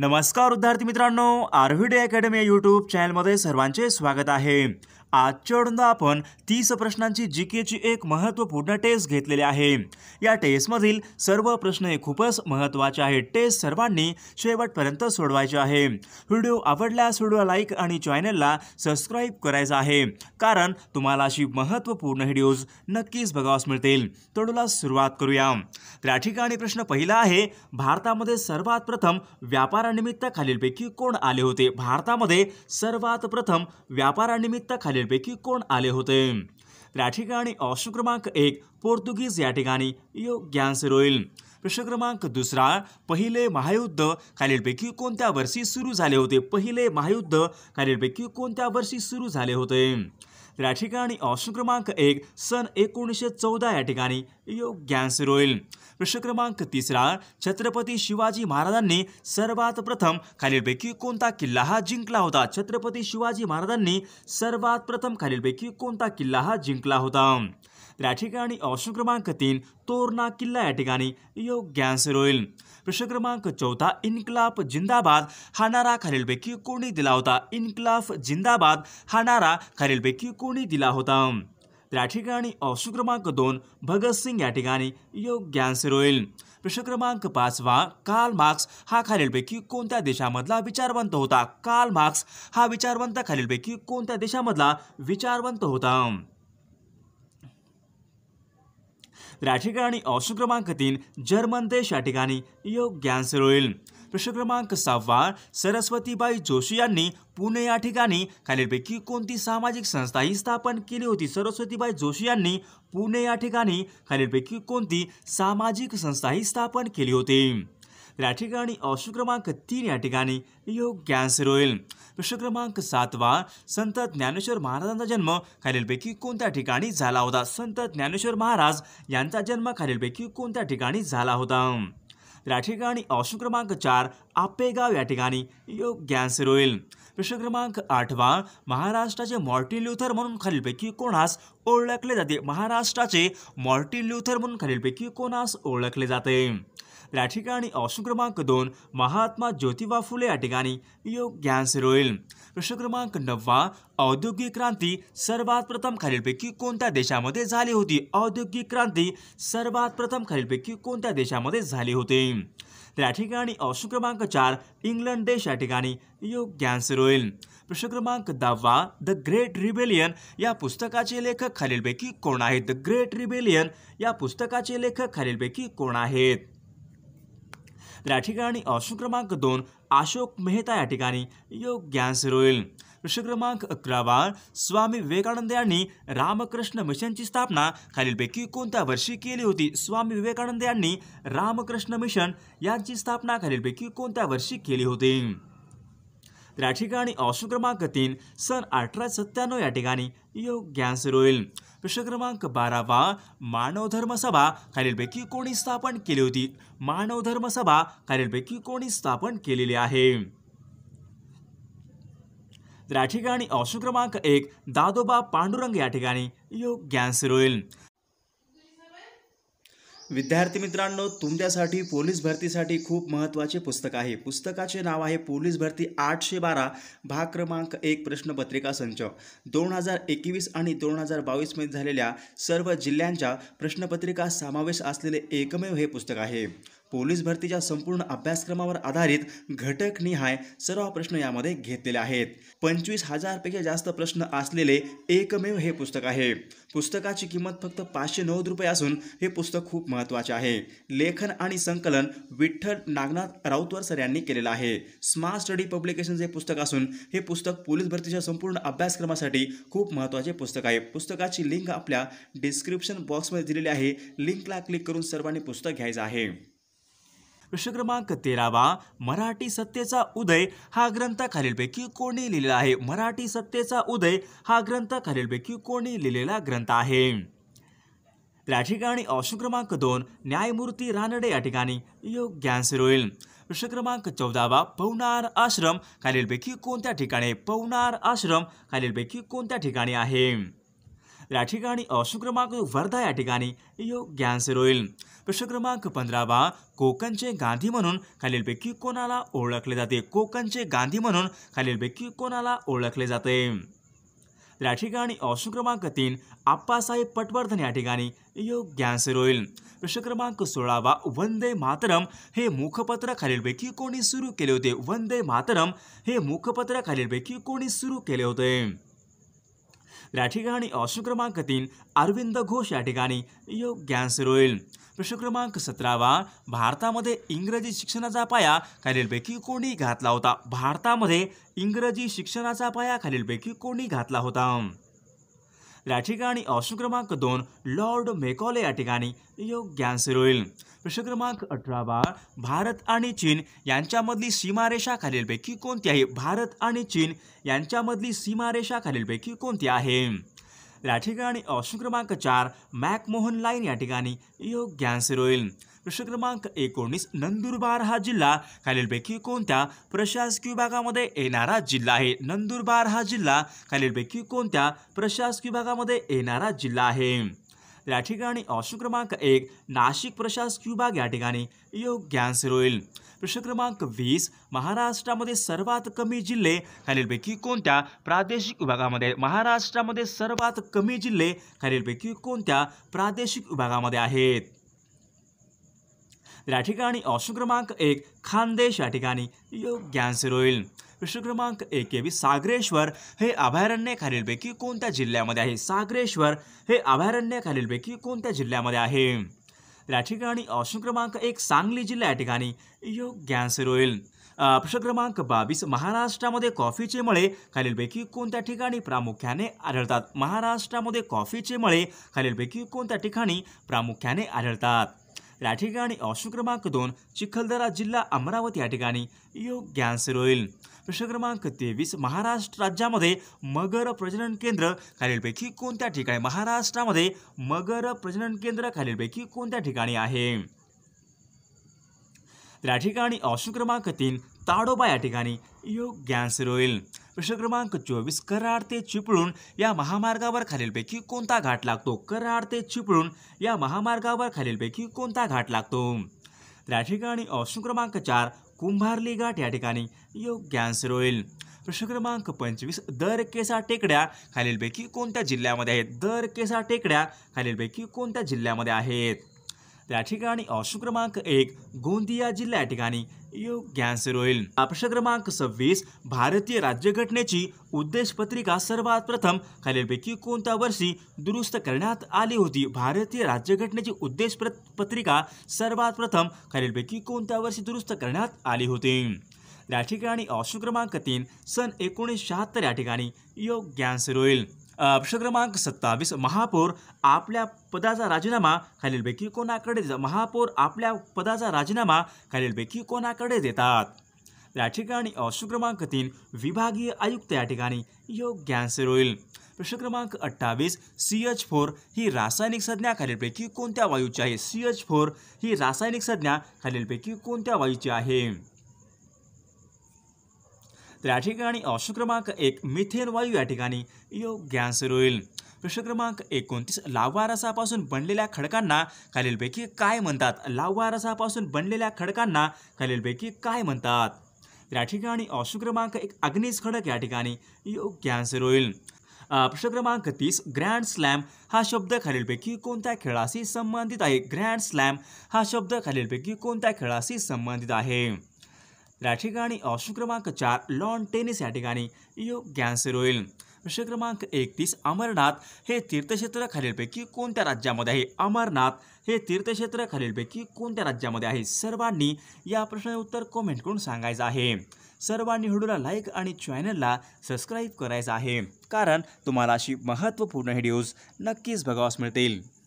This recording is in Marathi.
नमस्कार विद्यार्थी मित्रांनो डी अकॅडमी यूट्यूब चॅनलमध्ये सर्वांचे स्वागत आहे आजच्या आपण तीस प्रश्नांची जी केची एक महत्त्वपूर्ण टेस्ट घेतलेली आहे या टेस्टमधील सर्व प्रश्न हे खूपच महत्त्वाचे आहेत टेस्ट सर्वांनी शेवटपर्यंत सोडवायचे आहे व्हिडिओ आवडल्यास व्हिडिओ लाईक आणि चॅनलला सबस्क्राईब करायचा आहे कारण तुम्हाला अशी महत्त्वपूर्ण व्हिडिओज नक्कीच बघावास मिळतील तोडूला सुरुवात करूया तर ठिकाणी प्रश्न पहिला आहे भारतामध्ये सर्वात प्रथम व्यापारानिमित्त खालीलपैकी कोण आले होते भारतामध्ये सर्वात प्रथम व्यापारानिमित्त खाली खालीलपैकी कोण आले होते तर या ठिकाणी ऑप्शन क्रमांक एक पोर्तुगीज या ठिकाणी योग्य आन्सर होईल प्रश्न क्रमांक दुसरा पहिले महायुद्ध खालीलपैकी कोणत्या वर्षी सुरू झाले होते पहिले महायुद्ध खालीलपैकी कोणत्या वर्षी सुरू झाले होते त्या ठिकाणी ऑप्शन क्रमांक एक सन एकोणीसशे चौदा या ठिकाणी योग्य आन्सर होईल प्रश्न क्रमांक तिसरा छत्रपती शिवाजी महाराजांनी सर्वात प्रथम खालीलपैकी कोणता किल्ला हा जिंकला होता छत्रपती शिवाजी महाराजांनी सर्वात प्रथम खालीलपैकी कोणता किल्ला हा जिंकला होता या ठिकाणी ऑप्शन क्रमांक तीन तोरणा किल्ला या ठिकाणी योग्य आन्सर होईल प्रश्न क्रमांक चौथा इन्कलाफ जिंदाबाद हा नारा खालीलपैकी कोणी दिला होता इन्कलाफ जिंदाबाद हा नारा खालीलपैकी कोणी दिला होता या ठिकाणी ऑप्शन क्रमांक दोन भगतसिंग या ठिकाणी योग्य आन्सर होईल प्रश्न क्रमांक पाचवा काल मार्क्स हा खालीलपैकी कोणत्या देशामधला विचारवंत होता काल मार्क्स हा विचारवंत खालीलपैकी कोणत्या देशामधला विचारवंत होता राठिकाणी क्रमांक तीन जर्मन देश या ठिकाणी योग्य आन्सर होईल प्रश्न क्रमांक सहावा सरस्वतीबाई जोशी यांनी पुणे या ठिकाणी खालीलपैकी कोणती सामाजिक संस्था ही स्थापन केली होती सरस्वतीबाई जोशी यांनी पुणे या ठिकाणी खालीलपैकी कोणती सामाजिक संस्था ही स्थापन केली होती या ठिकाणी अश्व क्रमांक तीन या ठिकाणी योग आन्सर होईल प्रश्न क्रमांक सातवा संत ज्ञानेश्वर महाराजांचा जन्म खालीलपैकी कोणत्या ठिकाणी झाला होता संत ज्ञानेश्वर महाराज यांचा जन्म खालीलपैकी कोणत्या ठिकाणी झाला होता या ठिकाणी अशु क्रमांक चार आपेगाव या ठिकाणी योग आन्सर होईल प्रश्न क्रमांक आठवा महाराष्ट्राचे मॉर्टिन ल्युथर म्हणून खालीलपैकी कोणास ओळखले जाते महाराष्ट्राचे मॉर्टिन ल्युथर म्हणून खालीलपैकी कोणास ओळखले जाते या ठिकाणी ऑप्शन क्रमांक दोन महात्मा ज्योतिबा फुले या ठिकाणी योग रोईल रोईल प्रश्न क्रमांक नववा औद्योगिक क्रांती सर्वात प्रथम खालीलपैकी कोणत्या देशामध्ये झाली होती औद्योगिक क्रांती सर्वात प्रथम खालीलपैकी कोणत्या देशामध्ये झाली होती त्या ठिकाणी ऑप्शन क्रमांक चार इंग्लंड देश या ठिकाणी योग्य रोईल रोईल प्रश्न क्रमांक दहावा द ग्रेट रिबेलियन या पुस्तकाचे लेखक खालीलपैकी कोण आहेत द ग्रेट रिबेलियन या पुस्तकाचे लेखक खालीलपैकी कोण आहेत तर या ठिकाणी ऑप्शन क्रमांक दोन अशोक मेहता या ठिकाणी योग्य आन्सर होईल प्रश्न क्रमांक अकरावा स्वामी विवेकानंद यांनी रामकृष्ण मिशनची स्थापना खालीलपैकी कोणत्या वर्षी केली होती स्वामी विवेकानंद यांनी रामकृष्ण मिशन यांची स्थापना खालीलपैकी कोणत्या वर्षी केली होती त्या ठिकाणी ऑप्शन क्रमांक तीन सन अठरा सत्त्याण्णव या ठिकाणी योग्य आन्सर होईल प्रश्न क्रमांक बारावा मानव धर्म सभा खालीलपैकी कोणी स्थापन केली होती मानव धर्म सभा खालीलपैकी कोणी स्थापन केलेली आहे तर या ठिकाणी ऑप्शन क्रमांक एक दादोबा पांडुरंग या ठिकाणी योग्य आन्सर होईल विद्यार्थी मित्रांनो तुमच्यासाठी पोलीस भरतीसाठी खूप महत्त्वाचे पुस्तक आहे पुस्तकाचे नाव आहे पोलीस भरती आठशे बारा भाग क्रमांक एक प्रश्नपत्रिका संच दोन हजार एकवीस आणि दोन हजार बावीसमध्ये झालेल्या सर्व जिल्ह्यांच्या प्रश्नपत्रिका समावेश असलेले एकमेव हे पुस्तक आहे पोलीस भरतीच्या संपूर्ण अभ्यासक्रमावर आधारित घटक निहाय सर्व प्रश्न यामध्ये घेतलेले आहेत पंचवीस हजारपेक्षा जास्त प्रश्न असलेले एकमेव हे पुस्तक आहे पुस्तकाची किंमत फक्त पाचशे नव्वद रुपये असून हे पुस्तक खूप महत्त्वाचे आहे लेखन आणि संकलन विठ्ठल नागनाथ राऊतवर सर यांनी केलेलं आहे स्मार्ट स्टडी पब्लिकेशन हे पुस्तक असून हे पुस्तक पोलीस भरतीच्या संपूर्ण अभ्यासक्रमासाठी खूप महत्त्वाचे पुस्तक आहे पुस्तकाची लिंक आपल्या डिस्क्रिप्शन बॉक्समध्ये दिलेली आहे लिंकला क्लिक करून सर्वांनी पुस्तक घ्यायचं आहे प्रश्न क्रमांक तेरावा मराठी सत्तेचा उदय हा ग्रंथ खालीलपैकी कोणी लिहिलेला आहे मराठी सत्तेचा उदय हा ग्रंथ खालीलपैकी कोणी लिहिलेला ग्रंथ आहे या ठिकाणी ऑप्शन क्रमांक दोन न्यायमूर्ती रानडे या ठिकाणी योग्य आन्सर होईल प्रश्न क्रमांक चौदावा पवनार आश्रम खालीलपैकी कोणत्या ठिकाणी पवनार आश्रम खालीलपैकी कोणत्या ठिकाणी आहे या ठिकाणी क्रमांक वर्धा या ठिकाणी योग्य आन्सर होईल प्रश्न क्रमांक पंधरावा कोकणचे गांधी म्हणून खालीलपैकी कोणाला ओळखले जाते कोकणचे गांधी म्हणून खालीलपैकी कोणाला ओळखले जाते या ठिकाणी क्रमांक तीन आप्पासाहेब पटवर्धन या ठिकाणी योग्य आन्सर होईल प्रश्न क्रमांक सोळावा वंदे मातरम हे मुखपत्र खालीलपैकी कोणी सुरू केले होते वंदे मातरम हे मुखपत्र खालीलपैकी कोणी सुरू केले होते या ठिकाणी ऑप्शन क्रमांक तीन अरविंद घोष या ठिकाणी योग्य आन्सर होईल प्रश्न क्रमांक सतरावा भारतामध्ये इंग्रजी शिक्षणाचा पाया खालीलपैकी कोणी घातला होता भारतामध्ये इंग्रजी शिक्षणाचा पाया खालीलपैकी कोणी घातला होता या ठिकाणी ऑप्शन क्रमांक दोन लॉर्ड मेकॉले या ठिकाणी योग्य आन्सर होईल प्रश्न क्रमांक अठरा बार भारत आणि चीन यांच्यामधली सीमारेषा खालीलपैकी कोणती आहे भारत आणि चीन यांच्यामधली सीमारेषा खालीलपैकी कोणती आहे या ठिकाणी ऑप्शन क्रमांक चार मॅकमोहन लाईन या ठिकाणी योग्य आन्सर होईल प्रश्न क्रमांक एकोणीस नंदुरबार हा जिल्हा खालीलपैकी कोणत्या प्रशासकीय विभागामध्ये येणारा जिल्हा आहे नंदुरबार हा जिल्हा खालीलपैकी कोणत्या प्रशासकीय विभागामध्ये येणारा जिल्हा आहे या ठिकाणी ऑप्शन क्रमांक एक नाशिक प्रशासकीय विभाग या ठिकाणी योग्य आन्सर होईल प्रश्न क्रमांक वीस महाराष्ट्रामध्ये सर्वात कमी जिल्हे खालीलपैकी कोणत्या प्रादेशिक विभागामध्ये महाराष्ट्रामध्ये सर्वात कमी जिल्हे खालीलपैकी कोणत्या प्रादेशिक विभागामध्ये आहेत या ठिकाणी ऑप्शन क्रमांक एक खानदेश या ठिकाणी योग्य आन्सर होईल प्रश्न क्रमांक एक एवी सागरेश्वर हे अभयारण्य खालीलपैकी कोणत्या जिल्ह्यामध्ये आहे सागरेश्वर हे अभयारण्य खालीलपैकी कोणत्या जिल्ह्यामध्ये आहे या ठिकाणी ऑप्शन क्रमांक एक सांगली जिल्हा या ठिकाणी योग्य आन्सर होईल प्रश्न क्रमांक बावीस महाराष्ट्रामध्ये कॉफीचे मळे खालीलपैकी कोणत्या ठिकाणी प्रामुख्याने आढळतात महाराष्ट्रामध्ये कॉफीचे मळे खालीलपैकी कोणत्या ठिकाणी प्रामुख्याने आढळतात या ठिकाणी ऑप्शन क्रमांक दोन चिखलदरा जिल्हा अमरावती या ठिकाणी योग आन्सर होईल प्रश्न क्रमांक तेवीस महाराष्ट्र राज्यामध्ये मगर प्रजनन केंद्र खालीलपैकी कोणत्या ठिकाणी महाराष्ट्रामध्ये मगर प्रजनन केंद्र खालीलपैकी कोणत्या ठिकाणी आहे या ठिकाणी ऑप्शन क्रमांक तीन ताडोबा या ठिकाणी योग्य आन्सर होईल प्रश्न क्रमांक चोवीस कराड ते चिपळूण या महामार्गावर खालीलपैकी कोणता घाट लागतो कराड ते चिपळूण या महामार्गावर खालीलपैकी कोणता घाट लागतो त्या ठिकाणी ऑप्शन क्रमांक चार कुंभारली घाट या ठिकाणी योग्य आन्सर होईल प्रश्न क्रमांक पंचवीस दर केसा टेकड्या खालीलपैकी कोणत्या जिल्ह्यामध्ये आहेत दर केसा टेकड्या खालीलपैकी कोणत्या जिल्ह्यामध्ये आहेत त्या ठिकाणी ऑप्शन क्रमांक एक गोंदिया जिल्हा ठिकाणी योग्य होईल प्रश्न क्रमांक सव्वीस भारतीय राज्यघटनेची पत्रिका सर्वात प्रथम खालीलपैकी कोणत्या वर्षी दुरुस्त करण्यात आली होती भारतीय राज्यघटनेची उद्देश पत्रिका सर्वात प्रथम खालीलपैकी कोणत्या वर्षी दुरुस्त करण्यात आली होती या ठिकाणी ऑप्शन क्रमांक तीन सन एकोणीस शहात्तर या ठिकाणी योग्यांसर होईल प्रश्न क्रमांक सत्तावीस महापौर आपल्या पदाचा राजीनामा खालीलपैकी कोणाकडे महापौर आपल्या पदाचा राजीनामा खालीलपैकी कोणाकडे देतात या ठिकाणी ऑप्शन क्रमांक तीन विभागीय आयुक्त या ठिकाणी योग्य आन्सर होईल प्रश्न क्रमांक अठ्ठावीस सी एच फोर ही रासायनिक संज्ञा खालीलपैकी कोणत्या वायूची आहे सी एच फोर ही रासायनिक संज्ञा खालीलपैकी कोणत्या वायूची आहे त्या ठिकाणी ऑप्शन क्रमांक एक मिथेन वायू या ठिकाणी योग्य आन्सर होईल प्रश्न क्रमांक एकोणतीस लावारसापासून बनलेल्या खडकांना खालीलपैकी काय म्हणतात लावारसापासून रसापासून बनलेल्या खडकांना खालीलपैकी काय म्हणतात त्या ठिकाणी ऑप्शन क्रमांक एक अग्निज खडक या ठिकाणी योग्य आन्सर होईल प्रश्न क्रमांक तीस ग्रँड स्लॅम हा शब्द खालीलपैकी कोणत्या खेळाशी संबंधित आहे ग्रँड स्लॅम हा शब्द खालीलपैकी कोणत्या खेळाशी संबंधित आहे या ठिकाणी ऑप्शन क्रमांक चार लॉन टेनिस या ठिकाणी योग्य आन्सर होईल प्रश्न क्रमांक एकतीस अमरनाथ हे तीर्थक्षेत्र खालीलपैकी कोणत्या राज्यामध्ये आहे अमरनाथ हे तीर्थक्षेत्र खालीलपैकी कोणत्या राज्यामध्ये आहे सर्वांनी या प्रश्नाचे उत्तर कॉमेंट करून सांगायचं आहे सर्वांनी व्हिडिओला लाईक आणि चॅनलला सबस्क्राईब करायचं आहे कारण तुम्हाला अशी महत्त्वपूर्ण व्हिडिओज नक्कीच बघावास मिळतील